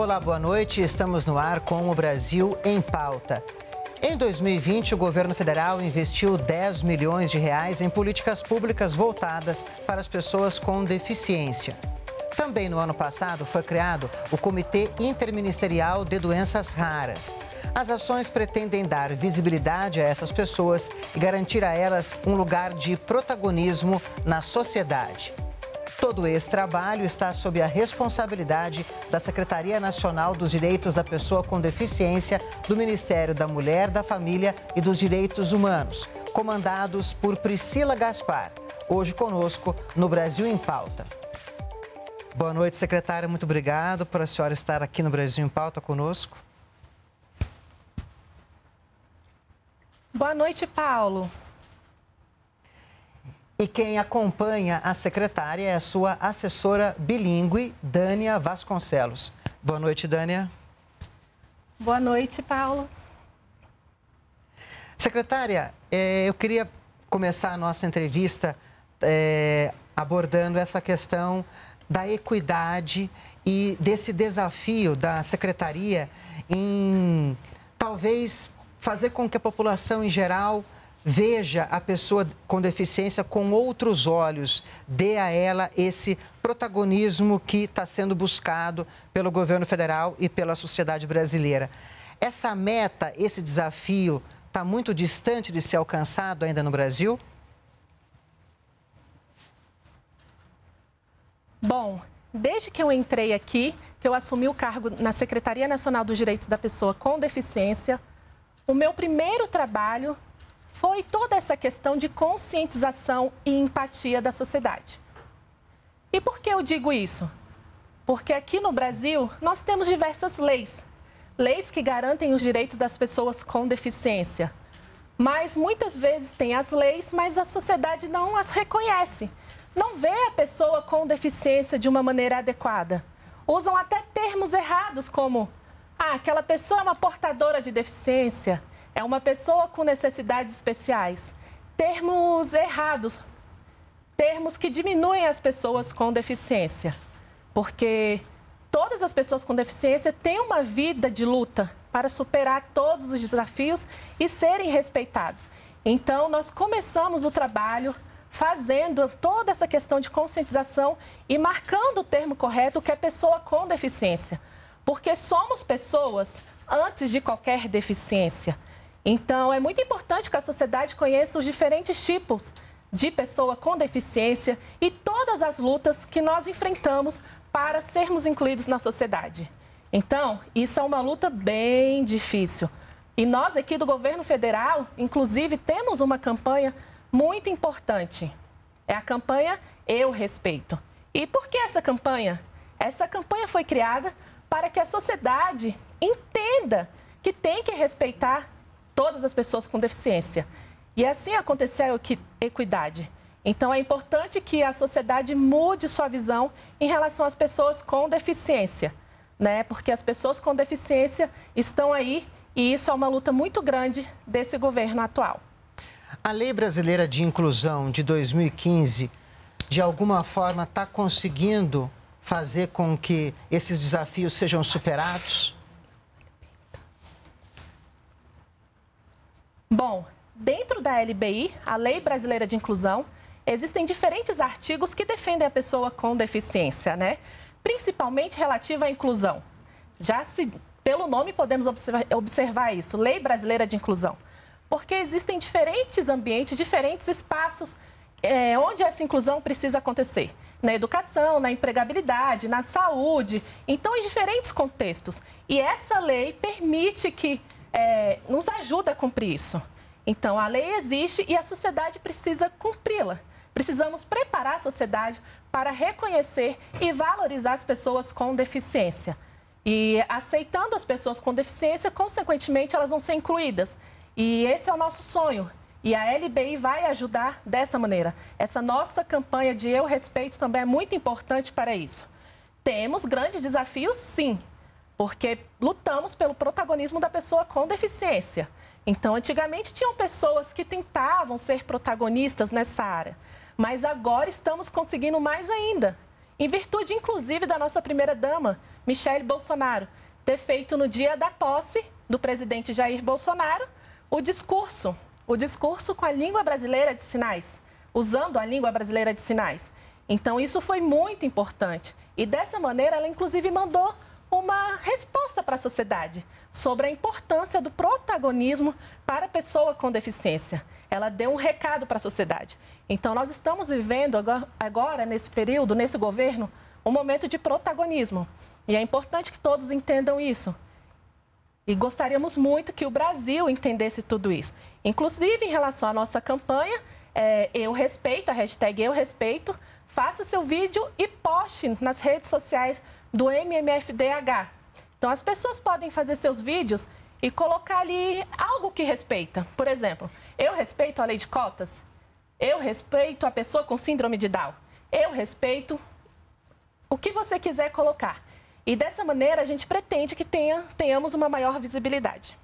Olá, boa noite. Estamos no ar com o Brasil em pauta. Em 2020, o governo federal investiu 10 milhões de reais em políticas públicas voltadas para as pessoas com deficiência. Também no ano passado foi criado o Comitê Interministerial de Doenças Raras. As ações pretendem dar visibilidade a essas pessoas e garantir a elas um lugar de protagonismo na sociedade. Todo esse trabalho está sob a responsabilidade da Secretaria Nacional dos Direitos da Pessoa com Deficiência do Ministério da Mulher, da Família e dos Direitos Humanos, comandados por Priscila Gaspar. Hoje conosco no Brasil em Pauta. Boa noite, secretária. Muito obrigado por a senhora estar aqui no Brasil em Pauta conosco. Boa noite, Paulo. E quem acompanha a secretária é a sua assessora bilíngue, Dânia Vasconcelos. Boa noite, Dânia. Boa noite, Paulo. Secretária, é, eu queria começar a nossa entrevista é, abordando essa questão da equidade e desse desafio da secretaria em talvez fazer com que a população em geral veja a pessoa com deficiência com outros olhos, dê a ela esse protagonismo que está sendo buscado pelo governo federal e pela sociedade brasileira. Essa meta, esse desafio, está muito distante de ser alcançado ainda no Brasil? Bom, desde que eu entrei aqui, que eu assumi o cargo na Secretaria Nacional dos Direitos da Pessoa com Deficiência, o meu primeiro trabalho foi toda essa questão de conscientização e empatia da sociedade. E por que eu digo isso? Porque aqui no Brasil nós temos diversas leis, leis que garantem os direitos das pessoas com deficiência. Mas muitas vezes tem as leis, mas a sociedade não as reconhece. Não vê a pessoa com deficiência de uma maneira adequada. Usam até termos errados como ah, aquela pessoa é uma portadora de deficiência, é uma pessoa com necessidades especiais. Termos errados, termos que diminuem as pessoas com deficiência, porque todas as pessoas com deficiência têm uma vida de luta para superar todos os desafios e serem respeitados. Então, nós começamos o trabalho fazendo toda essa questão de conscientização e marcando o termo correto que é pessoa com deficiência, porque somos pessoas antes de qualquer deficiência. Então, é muito importante que a sociedade conheça os diferentes tipos de pessoa com deficiência e todas as lutas que nós enfrentamos para sermos incluídos na sociedade. Então, isso é uma luta bem difícil. E nós aqui do governo federal, inclusive, temos uma campanha muito importante. É a campanha Eu Respeito. E por que essa campanha? Essa campanha foi criada para que a sociedade entenda que tem que respeitar todas as pessoas com deficiência. E assim aconteceu é a equidade. Então, é importante que a sociedade mude sua visão em relação às pessoas com deficiência, né? Porque as pessoas com deficiência estão aí e isso é uma luta muito grande desse governo atual. A Lei Brasileira de Inclusão de 2015, de alguma forma, está conseguindo fazer com que esses desafios sejam superados? Bom, dentro da LBI, a Lei Brasileira de Inclusão, existem diferentes artigos que defendem a pessoa com deficiência, né? Principalmente relativa à inclusão. Já se, pelo nome podemos observar, observar isso, Lei Brasileira de Inclusão. Porque existem diferentes ambientes, diferentes espaços é, onde essa inclusão precisa acontecer. Na educação, na empregabilidade, na saúde, então em diferentes contextos. E essa lei permite que é, nos ajuda a cumprir isso. Então, a lei existe e a sociedade precisa cumpri-la. Precisamos preparar a sociedade para reconhecer e valorizar as pessoas com deficiência. E aceitando as pessoas com deficiência, consequentemente, elas vão ser incluídas. E esse é o nosso sonho. E a LBI vai ajudar dessa maneira. Essa nossa campanha de Eu Respeito também é muito importante para isso. Temos grandes desafios, sim, porque lutamos pelo protagonismo da pessoa com deficiência. Então, antigamente tinham pessoas que tentavam ser protagonistas nessa área, mas agora estamos conseguindo mais ainda, em virtude inclusive da nossa primeira-dama, Michelle Bolsonaro, ter feito no dia da posse do presidente Jair Bolsonaro o discurso, o discurso com a língua brasileira de sinais, usando a língua brasileira de sinais. Então, isso foi muito importante. E dessa maneira, ela inclusive mandou uma resposta para a sociedade sobre a importância do protagonismo para a pessoa com deficiência. Ela deu um recado para a sociedade. Então, nós estamos vivendo agora, agora, nesse período, nesse governo, um momento de protagonismo. E é importante que todos entendam isso. E gostaríamos muito que o Brasil entendesse tudo isso. Inclusive, em relação à nossa campanha, é, eu respeito, a hashtag eu respeito, faça seu vídeo e poste nas redes sociais do MMFDH. Então, as pessoas podem fazer seus vídeos e colocar ali algo que respeita. Por exemplo, eu respeito a lei de cotas, eu respeito a pessoa com síndrome de Down, eu respeito o que você quiser colocar. E dessa maneira a gente pretende que tenha, tenhamos uma maior visibilidade.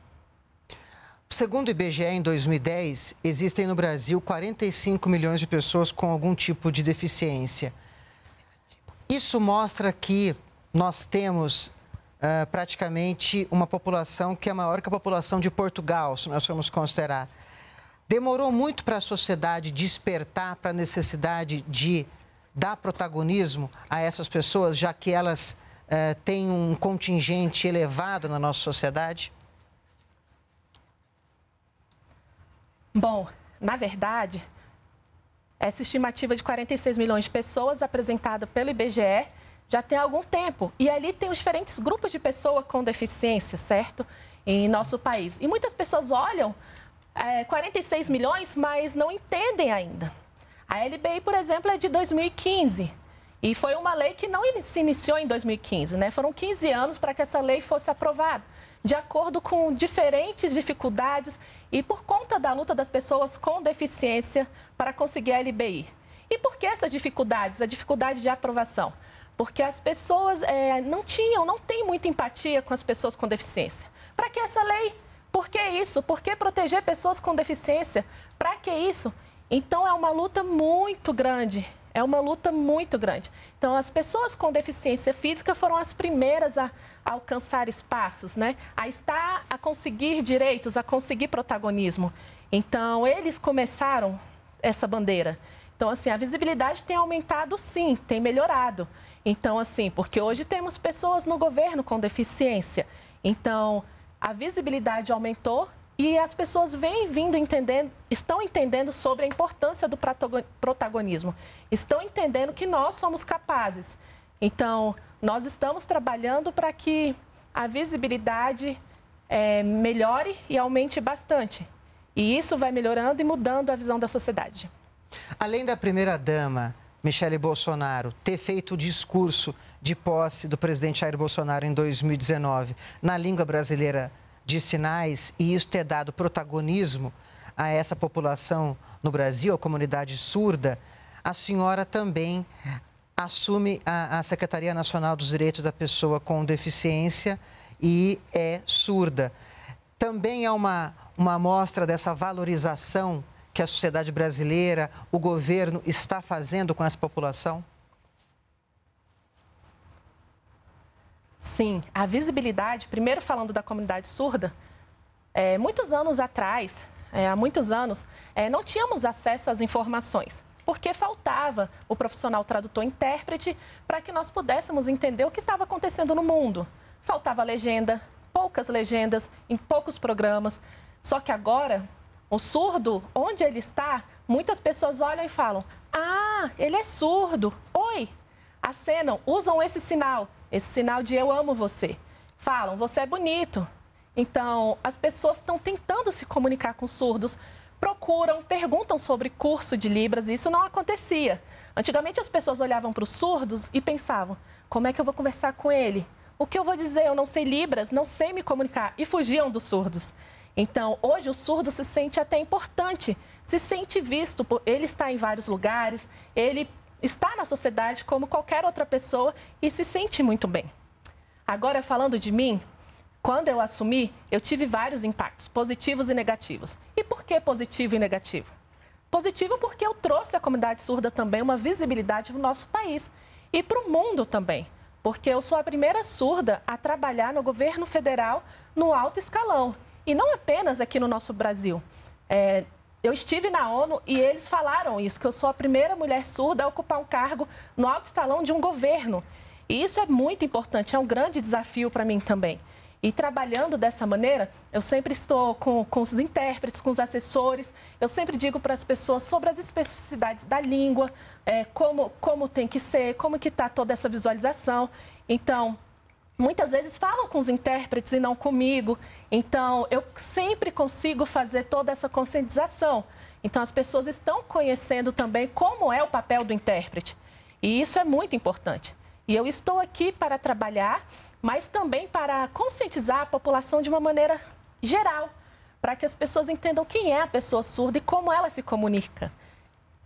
Segundo o IBGE, em 2010, existem no Brasil 45 milhões de pessoas com algum tipo de deficiência. Isso mostra que nós temos uh, praticamente uma população que é maior que a população de Portugal, se nós formos considerar. Demorou muito para a sociedade despertar para a necessidade de dar protagonismo a essas pessoas, já que elas uh, têm um contingente elevado na nossa sociedade? Bom, na verdade, essa estimativa de 46 milhões de pessoas apresentada pelo IBGE já tem algum tempo. E ali tem os diferentes grupos de pessoas com deficiência, certo? Em nosso país. E muitas pessoas olham é, 46 milhões, mas não entendem ainda. A LBI, por exemplo, é de 2015. E foi uma lei que não se iniciou em 2015, né? Foram 15 anos para que essa lei fosse aprovada, de acordo com diferentes dificuldades e por conta da luta das pessoas com deficiência para conseguir a LBI. E por que essas dificuldades, a dificuldade de aprovação? porque as pessoas é, não tinham, não têm muita empatia com as pessoas com deficiência. Para que essa lei? Por que isso? Por que proteger pessoas com deficiência? Para que isso? Então é uma luta muito grande. É uma luta muito grande. Então, as pessoas com deficiência física foram as primeiras a, a alcançar espaços, né? A estar, a conseguir direitos, a conseguir protagonismo. Então, eles começaram essa bandeira. Então, assim, a visibilidade tem aumentado sim, tem melhorado. Então, assim, porque hoje temos pessoas no governo com deficiência. Então, a visibilidade aumentou e as pessoas vêm vindo entendendo, estão entendendo sobre a importância do protagonismo, estão entendendo que nós somos capazes. Então, nós estamos trabalhando para que a visibilidade é, melhore e aumente bastante. E isso vai melhorando e mudando a visão da sociedade. Além da primeira-dama, Michele Bolsonaro, ter feito o discurso de posse do presidente Jair Bolsonaro em 2019 na língua brasileira de sinais e isso ter dado protagonismo a essa população no Brasil, a comunidade surda, a senhora também assume a, a Secretaria Nacional dos Direitos da Pessoa com Deficiência e é surda. Também é uma, uma amostra dessa valorização que a sociedade brasileira, o governo está fazendo com essa população? Sim, a visibilidade, primeiro falando da comunidade surda, é, muitos anos atrás, é, há muitos anos, é, não tínhamos acesso às informações, porque faltava o profissional tradutor-intérprete para que nós pudéssemos entender o que estava acontecendo no mundo. Faltava legenda, poucas legendas, em poucos programas. Só que agora o surdo, onde ele está, muitas pessoas olham e falam: Ah, ele é surdo. Oi. Acenam, usam esse sinal, esse sinal de eu amo você. Falam: Você é bonito. Então, as pessoas estão tentando se comunicar com surdos, procuram, perguntam sobre curso de Libras, e isso não acontecia. Antigamente as pessoas olhavam para os surdos e pensavam: como é que eu vou conversar com ele? O que eu vou dizer? Eu não sei Libras, não sei me comunicar. E fugiam dos surdos. Então, hoje o surdo se sente até importante, se sente visto, ele está em vários lugares, ele está na sociedade como qualquer outra pessoa e se sente muito bem. Agora, falando de mim, quando eu assumi, eu tive vários impactos, positivos e negativos. E por que positivo e negativo? Positivo porque eu trouxe à comunidade surda também uma visibilidade no nosso país e para o mundo também, porque eu sou a primeira surda a trabalhar no governo federal no alto escalão. E não apenas aqui no nosso Brasil. É, eu estive na ONU e eles falaram isso, que eu sou a primeira mulher surda a ocupar um cargo no alto estalão de um governo. E isso é muito importante, é um grande desafio para mim também. E trabalhando dessa maneira, eu sempre estou com, com os intérpretes, com os assessores, eu sempre digo para as pessoas sobre as especificidades da língua, é, como, como tem que ser, como que está toda essa visualização. Então, muitas vezes falam com os intérpretes e não comigo. Então, eu sempre consigo fazer toda essa conscientização. Então, as pessoas estão conhecendo também como é o papel do intérprete. E isso é muito importante. E eu estou aqui para trabalhar, mas também para conscientizar a população de uma maneira geral, para que as pessoas entendam quem é a pessoa surda e como ela se comunica.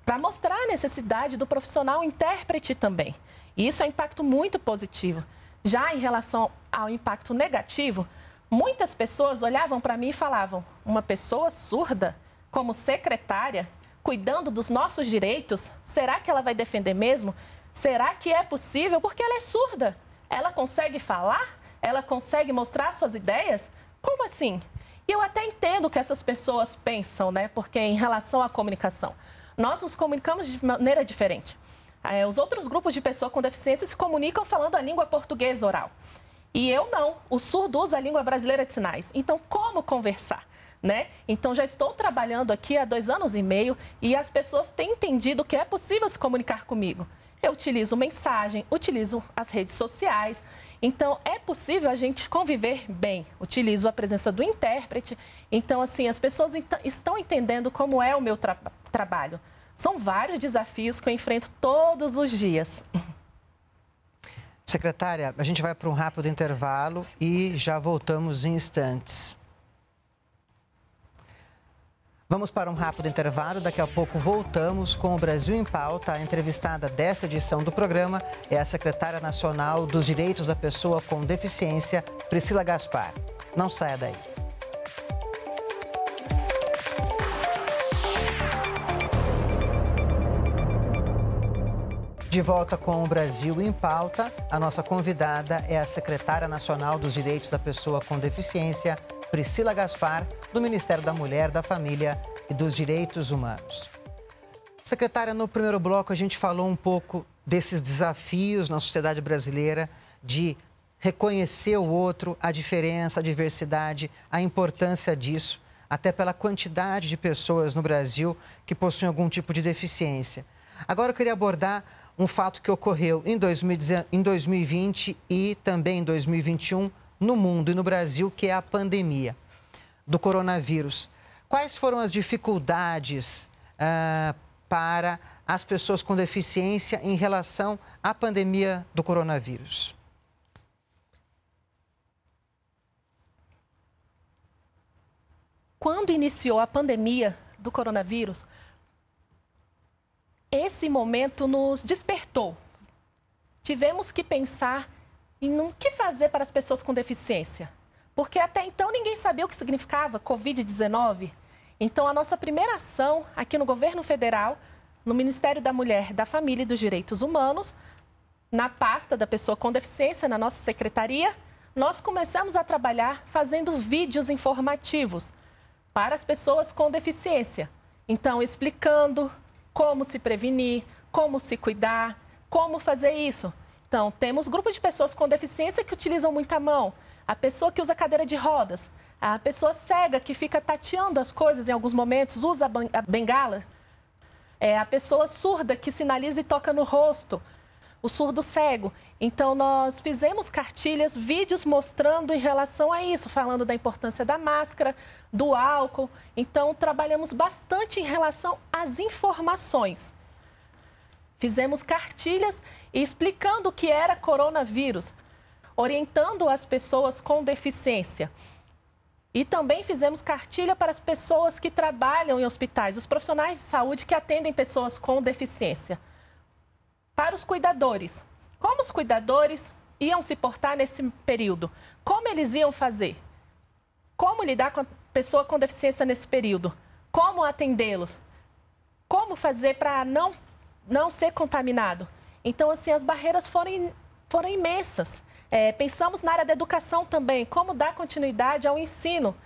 Para mostrar a necessidade do profissional intérprete também. E isso é um impacto muito positivo. Já em relação ao impacto negativo, muitas pessoas olhavam para mim e falavam: uma pessoa surda, como secretária, cuidando dos nossos direitos, será que ela vai defender mesmo? Será que é possível? Porque ela é surda. Ela consegue falar? Ela consegue mostrar suas ideias? Como assim? E eu até entendo o que essas pessoas pensam, né? Porque em relação à comunicação, nós nos comunicamos de maneira diferente. Ah, é, os outros grupos de pessoas com deficiência se comunicam falando a língua portuguesa oral. E eu não. O surdo usa a língua brasileira de sinais. Então, como conversar? Né? Então já estou trabalhando aqui há dois anos e meio e as pessoas têm entendido que é possível se comunicar comigo. Eu utilizo mensagem, utilizo as redes sociais. Então é possível a gente conviver bem. Utilizo a presença do intérprete. Então assim as pessoas estão entendendo como é o meu tra trabalho. São vários desafios que eu enfrento todos os dias. Secretária, a gente vai para um rápido intervalo e já voltamos em instantes. Vamos para um rápido intervalo, daqui a pouco voltamos com o Brasil em Pauta. A entrevistada dessa edição do programa é a secretária nacional dos Direitos da Pessoa com Deficiência, Priscila Gaspar. Não saia daí. De volta com o Brasil em pauta, a nossa convidada é a secretária nacional dos Direitos da Pessoa com Deficiência, Priscila Gaspar, do Ministério da Mulher, da Família e dos Direitos Humanos. Secretária, no primeiro bloco a gente falou um pouco desses desafios na sociedade brasileira de reconhecer o outro, a diferença, a diversidade, a importância disso, até pela quantidade de pessoas no Brasil que possuem algum tipo de deficiência. Agora eu queria abordar um fato que ocorreu em, 2020 e também em 2021 no mundo e no Brasil, que é a pandemia do coronavírus. Quais foram as dificuldades uh, para as pessoas com deficiência em relação à pandemia do coronavírus? Quando iniciou a pandemia do coronavírus, esse momento nos despertou. Tivemos que pensar em o que fazer para as pessoas com deficiência. Porque até então ninguém sabia o que significava Covid-19. Então, a nossa primeira ação aqui no governo federal, no Ministério da Mulher, da Família e dos Direitos Humanos, na pasta da pessoa com deficiência, na nossa secretaria, nós começamos a trabalhar fazendo vídeos informativos para as pessoas com deficiência. Então, explicando, como se prevenir, como se cuidar, como fazer isso. Então, temos grupos de pessoas com deficiência que utilizam muita mão, a pessoa que usa cadeira de rodas, a pessoa cega que fica tateando as coisas em alguns momentos, usa a bengala, é, a pessoa surda que sinaliza e toca no rosto, o surdo cego. Então, nós fizemos cartilhas, vídeos mostrando em relação a isso, falando da importância da máscara, do álcool. Então, trabalhamos bastante em relação às informações. Fizemos cartilhas explicando o que era coronavírus, orientando as pessoas com deficiência. E também fizemos cartilha para as pessoas que trabalham em hospitais, os profissionais de saúde que atendem pessoas com deficiência para os cuidadores. Como os cuidadores iam se portar nesse período? Como eles iam fazer? Como lidar com a pessoa com deficiência nesse período? Como atendê-los? Como fazer para não, não ser contaminado? Então, assim, as barreiras foram, foram imensas. É, pensamos na área da educação também, como dar continuidade ao ensino.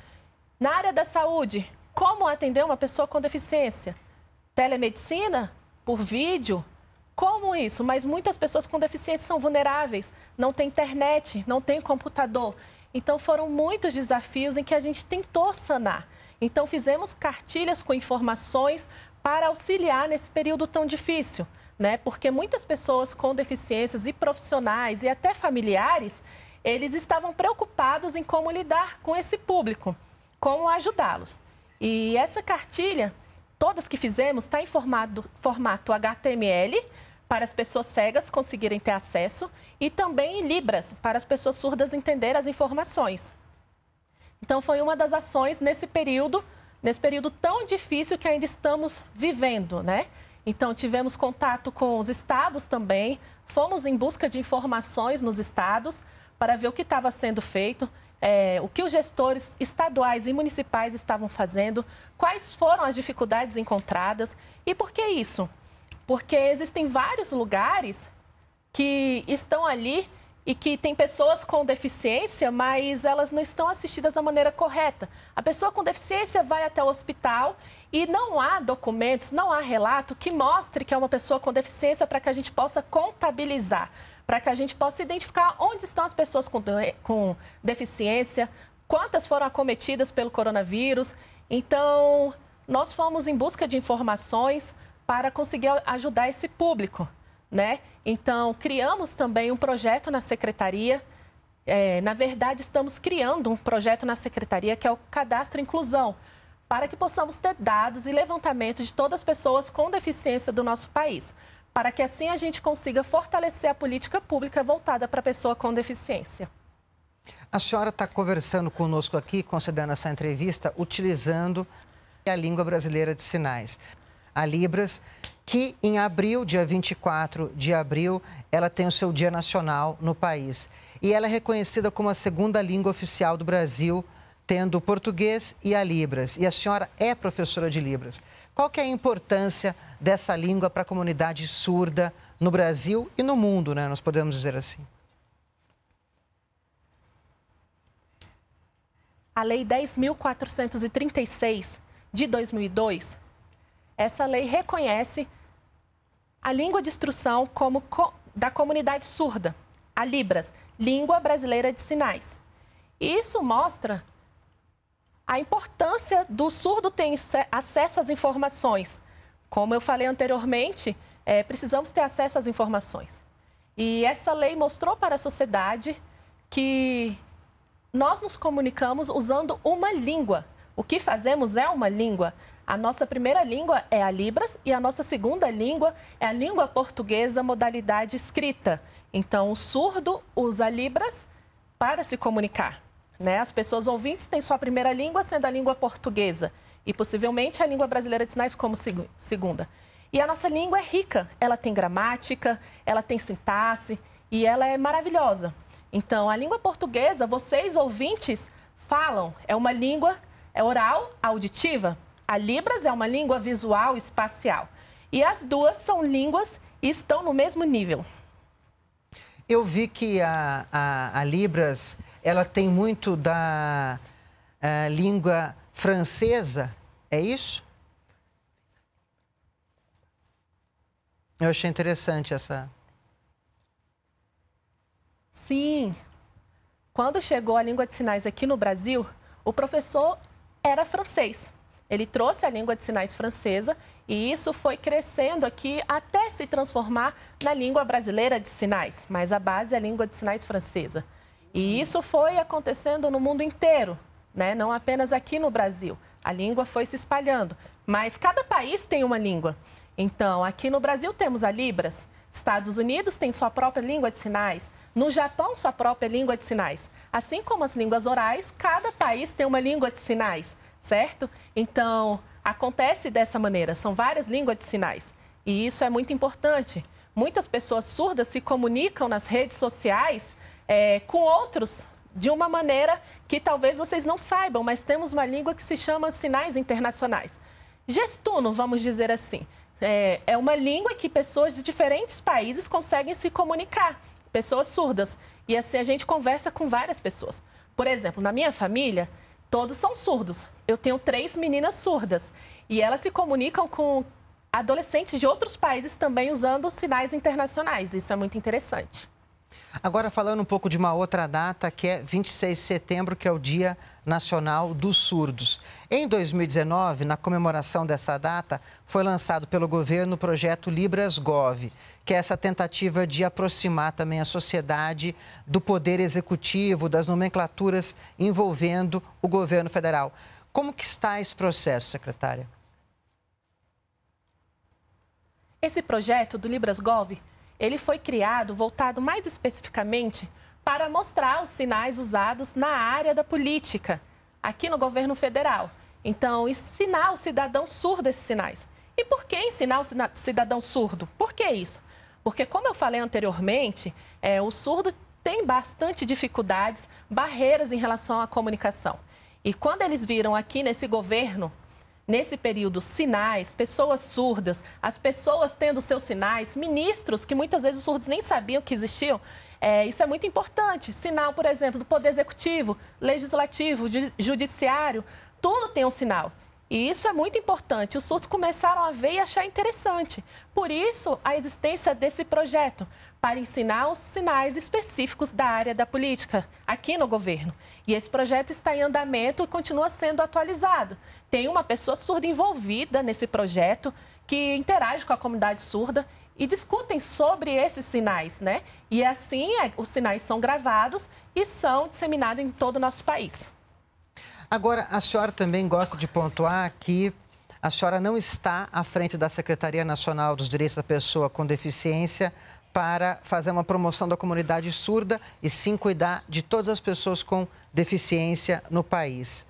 Na área da saúde, como atender uma pessoa com deficiência? Telemedicina? Por vídeo? Como isso? Mas muitas pessoas com deficiência são vulneráveis, não tem internet, não tem computador. Então foram muitos desafios em que a gente tentou sanar. Então fizemos cartilhas com informações para auxiliar nesse período tão difícil, né? Porque muitas pessoas com deficiências e profissionais e até familiares, eles estavam preocupados em como lidar com esse público, como ajudá-los. E essa cartilha, todas que fizemos, está em formato, formato HTML, para as pessoas cegas conseguirem ter acesso e também em Libras, para as pessoas surdas entender as informações. Então foi uma das ações nesse período, nesse período tão difícil que ainda estamos vivendo, né? Então tivemos contato com os estados também, fomos em busca de informações nos estados para ver o que estava sendo feito, é, o que os gestores estaduais e municipais estavam fazendo, quais foram as dificuldades encontradas e por que isso. Porque existem vários lugares que estão ali e que tem pessoas com deficiência, mas elas não estão assistidas da maneira correta. A pessoa com deficiência vai até o hospital e não há documentos, não há relato que mostre que é uma pessoa com deficiência para que a gente possa contabilizar, para que a gente possa identificar onde estão as pessoas com, com deficiência, quantas foram acometidas pelo coronavírus. Então, nós fomos em busca de informações para conseguir ajudar esse público, né? Então, criamos também um projeto na secretaria. É, na verdade, estamos criando um projeto na secretaria que é o Cadastro Inclusão, para que possamos ter dados e levantamento de todas as pessoas com deficiência do nosso país, para que assim a gente consiga fortalecer a política pública voltada para a pessoa com deficiência. A senhora está conversando conosco aqui, concedendo essa entrevista, utilizando a língua brasileira de sinais a Libras, que em abril, dia 24 de abril, ela tem o seu Dia Nacional no país. E ela é reconhecida como a segunda língua oficial do Brasil, tendo o português e a Libras. E a senhora é professora de Libras. Qual que é a importância dessa língua para a comunidade surda no Brasil e no mundo, né? Nós podemos dizer assim. A Lei 10.436 de 2002 essa lei reconhece a língua de instrução como co da comunidade surda, a Libras, Língua Brasileira de Sinais. E isso mostra a importância do surdo ter acesso às informações. Como eu falei anteriormente, é, precisamos ter acesso às informações. E essa lei mostrou para a sociedade que nós nos comunicamos usando uma língua. O que fazemos é uma língua. A nossa primeira língua é a Libras e a nossa segunda língua é a língua portuguesa, modalidade escrita. Então, o surdo usa Libras para se comunicar. Né? As pessoas ouvintes têm sua primeira língua sendo a língua portuguesa e possivelmente a língua brasileira de sinais como seg segunda. E a nossa língua é rica, ela tem gramática, ela tem sintaxe e ela é maravilhosa. Então, a língua portuguesa, vocês ouvintes falam, é uma língua é oral, auditiva, a Libras é uma língua visual espacial. E as duas são línguas e estão no mesmo nível. Eu vi que a, a, a Libras ela tem muito da eh, língua francesa, é isso? Eu achei interessante essa. Sim. Quando chegou a língua de sinais aqui no Brasil, o professor era francês. Ele trouxe a língua de sinais francesa e isso foi crescendo aqui até se transformar na língua brasileira de sinais, mas a base é a língua de sinais francesa. E isso foi acontecendo no mundo inteiro, né? não apenas aqui no Brasil. A língua foi se espalhando, mas cada país tem uma língua. Então, aqui no Brasil temos a Libras, Estados Unidos tem sua própria língua de sinais, no Japão sua própria língua de sinais. Assim como as línguas orais, cada país tem uma língua de sinais certo? Então, acontece dessa maneira, são várias línguas de sinais. E isso é muito importante. Muitas pessoas surdas se comunicam nas redes sociais é, com outros de uma maneira que talvez vocês não saibam, mas temos uma língua que se chama sinais internacionais. Gestuno, vamos dizer assim. É, é uma língua que pessoas de diferentes países conseguem se comunicar, pessoas surdas. E assim a gente conversa com várias pessoas. Por exemplo, na minha família, todos são surdos, eu tenho três meninas surdas e elas se comunicam com adolescentes de outros países também usando sinais internacionais. Isso é muito interessante. Agora, falando um pouco de uma outra data, que é 26 de setembro, que é o Dia Nacional dos Surdos. Em 2019, na comemoração dessa data, foi lançado pelo governo o projeto Libras Gov, que é essa tentativa de aproximar também a sociedade do poder executivo, das nomenclaturas envolvendo o governo federal. Como que está esse processo, secretária? Esse projeto do Libras ele foi criado voltado mais especificamente para mostrar os sinais usados na área da política, aqui no governo federal. Então, ensinar o cidadão surdo esses sinais. E por que ensinar o cidadão surdo? Por que isso? Porque, como eu falei anteriormente, é, o surdo tem bastante dificuldades, barreiras em relação à comunicação. E quando eles viram aqui nesse governo, nesse período, sinais, pessoas surdas, as pessoas tendo seus sinais, ministros que muitas vezes os surdos nem sabiam que existiam, é, isso é muito importante. Sinal, por exemplo, do Poder Executivo, Legislativo, Judiciário, tudo tem um sinal. E isso é muito importante. Os surdos começaram a ver e achar interessante. Por isso, a existência desse projeto para ensinar os sinais específicos da área da política aqui no governo. E esse projeto está em andamento e continua sendo atualizado. Tem uma pessoa surda envolvida nesse projeto que interage com a comunidade surda e discutem sobre esses sinais, né? E assim é, os sinais são gravados e são disseminados em todo o nosso país. Agora, a senhora também gosta de pontuar que a senhora não está à frente da Secretaria Nacional dos Direitos da Pessoa com Deficiência para fazer uma promoção da comunidade surda e sim cuidar de todas as pessoas com deficiência no país.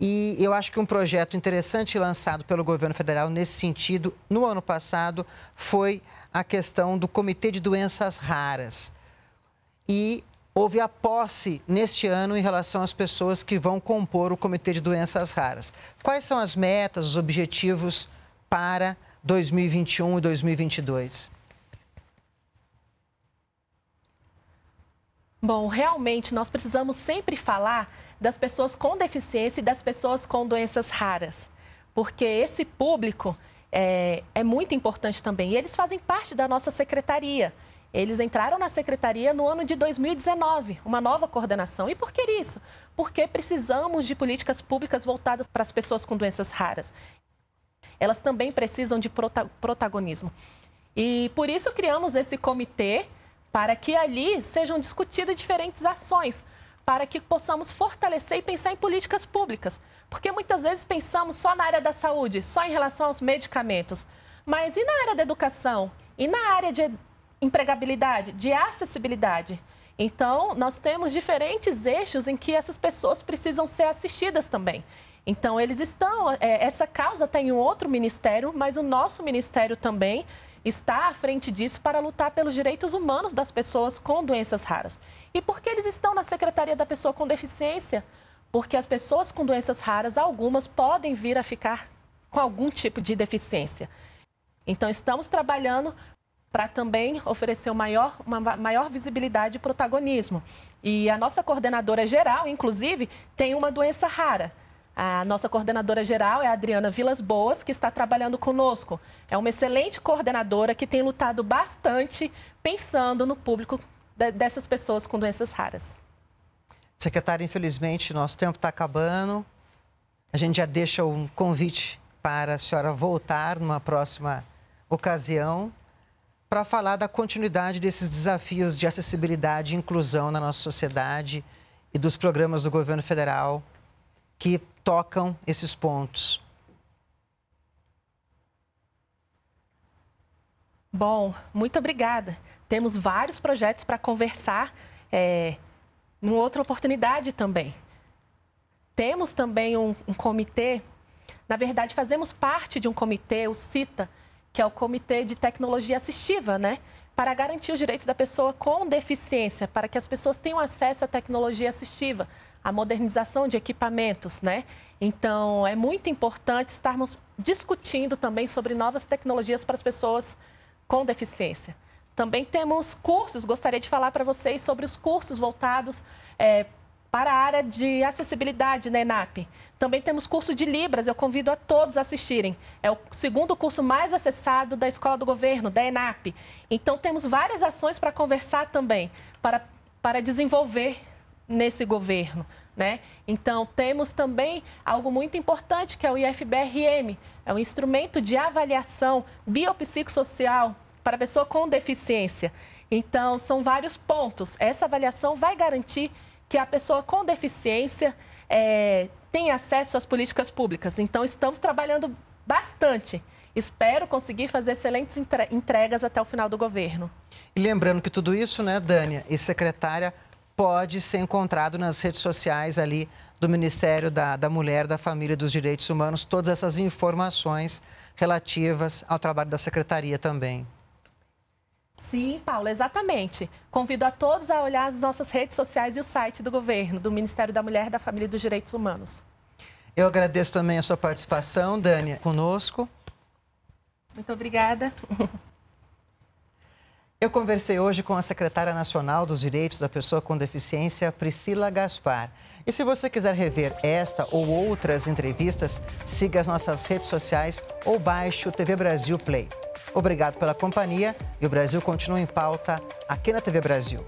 E eu acho que um projeto interessante lançado pelo governo federal nesse sentido no ano passado foi a questão do Comitê de Doenças Raras. E houve a posse neste ano em relação às pessoas que vão compor o Comitê de Doenças Raras. Quais são as metas, os objetivos para 2021 e 2022? Bom, realmente nós precisamos sempre falar das pessoas com deficiência e das pessoas com doenças raras, porque esse público é, é muito importante também. E eles fazem parte da nossa secretaria. Eles entraram na secretaria no ano de 2019, uma nova coordenação. E por que isso? Porque precisamos de políticas públicas voltadas para as pessoas com doenças raras. Elas também precisam de protagonismo. E por isso criamos esse comitê para que ali sejam discutidas diferentes ações, para que possamos fortalecer e pensar em políticas públicas. Porque muitas vezes pensamos só na área da saúde, só em relação aos medicamentos. Mas e na área da educação? E na área de empregabilidade, de acessibilidade? Então, nós temos diferentes eixos em que essas pessoas precisam ser assistidas também. Então, eles estão, é, essa causa tem um outro ministério, mas o nosso ministério também está à frente disso para lutar pelos direitos humanos das pessoas com doenças raras. E por que eles estão na Secretaria da Pessoa com Deficiência? Porque as pessoas com doenças raras, algumas podem vir a ficar com algum tipo de deficiência. Então, estamos trabalhando para também oferecer um maior, uma maior visibilidade e protagonismo. E a nossa coordenadora geral, inclusive, tem uma doença rara a nossa coordenadora geral é a Adriana Vilas Boas, que está trabalhando conosco. É uma excelente coordenadora que tem lutado bastante pensando no público dessas pessoas com doenças raras. Secretária, infelizmente, nosso tempo está acabando. A gente já deixa um convite para a senhora voltar numa próxima ocasião para falar da continuidade desses desafios de acessibilidade e inclusão na nossa sociedade e dos programas do governo federal que tocam esses pontos. Bom, muito obrigada. Temos vários projetos para conversar é, numa outra oportunidade também. Temos também um, um comitê, na verdade, fazemos parte de um comitê, o CITA, que é o Comitê de Tecnologia Assistiva, né? Para garantir os direitos da pessoa com deficiência, para que as pessoas tenham acesso à tecnologia assistiva, a modernização de equipamentos, né? Então, é muito importante estarmos discutindo também sobre novas tecnologias para as pessoas com deficiência. Também temos cursos, gostaria de falar para vocês sobre os cursos voltados é, para a área de acessibilidade na né, ENAP. Também temos curso de Libras, eu convido a todos a assistirem. É o segundo curso mais acessado da Escola do Governo, da ENAP. Então, temos várias ações para conversar também, para, para desenvolver nesse governo. Né? Então, temos também algo muito importante que é o IFBRM é um instrumento de avaliação biopsicossocial para pessoa com deficiência. Então, são vários pontos. Essa avaliação vai garantir que a pessoa com deficiência é, acesso às políticas públicas. Então, estamos trabalhando bastante. Espero conseguir fazer excelentes entregas até o final do governo. E lembrando que tudo isso, né, Dânia e secretária, pode ser encontrado nas redes sociais ali do Ministério da, da Mulher, da Família e dos Direitos Humanos, todas essas informações relativas ao trabalho da Secretaria também. Sim, Paulo, exatamente. Convido a todos a olhar as nossas redes sociais e o site do governo, do Ministério da Mulher, da Família e dos Direitos Humanos. Eu agradeço também a sua participação, Dani, conosco. Muito obrigada. Eu conversei hoje com a secretária nacional dos Direitos da Pessoa com Deficiência, Priscila Gaspar. E se você quiser rever esta ou outras entrevistas, siga as nossas redes sociais ou baixe o TV Brasil Play. Obrigado pela companhia e o Brasil continua em pauta aqui na TV Brasil.